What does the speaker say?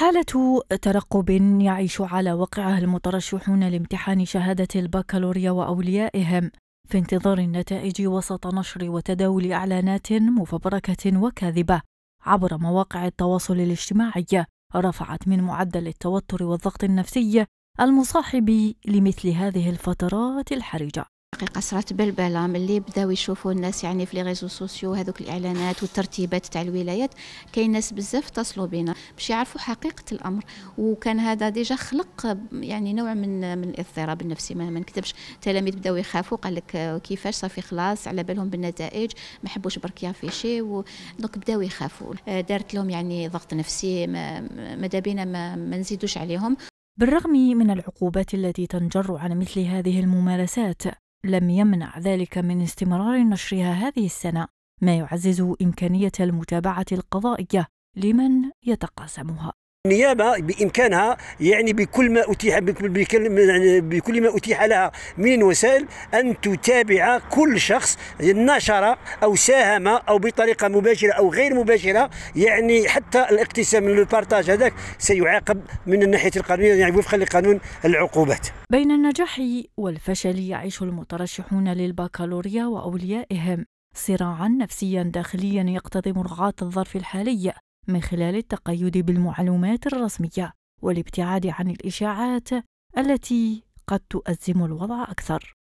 حالة ترقب يعيش على وقعها المترشحون لامتحان شهادة البكالوريا وأوليائهم في انتظار النتائج وسط نشر وتداول إعلانات مفبركة وكاذبة عبر مواقع التواصل الاجتماعي رفعت من معدل التوتر والضغط النفسي المصاحب لمثل هذه الفترات الحرجة الحقيقه صرات بلبله ملي بداو يشوفوا الناس يعني في لي ريزو سوسيو هذوك الاعلانات والترتيبات تاع الولايات كاين ناس بزاف اتصلوا بنا باش يعرفوا حقيقه الامر وكان هذا ديجا خلق يعني نوع من من الاضطراب النفسي ما نكذبش التلاميذ بداو يخافوا قال لك كيفاش صافي خلاص على بالهم بالنتائج ما حبوش برك يافيشي دونك بداو يخافوا دارت لهم يعني ضغط نفسي ماذا بينا ما, ما نزيدوش عليهم بالرغم من العقوبات التي تنجر على مثل هذه الممارسات لم يمنع ذلك من استمرار نشرها هذه السنة ما يعزز إمكانية المتابعة القضائية لمن يتقاسمها النيابه بامكانها يعني بكل ما اتيح بكل ما يعني اتيح لها من وسائل ان تتابع كل شخص نشر او ساهم او بطريقه مباشره او غير مباشره يعني حتى الاقتسام من البارتاج هذاك سيعاقب من الناحيه القانونيه يعني وفقا لقانون العقوبات. بين النجاح والفشل يعيش المترشحون للبكالوريا واوليائهم صراعا نفسيا داخليا يقتضي مراعاه الظرف الحالي من خلال التقيد بالمعلومات الرسمية والابتعاد عن الإشاعات التي قد تؤزم الوضع أكثر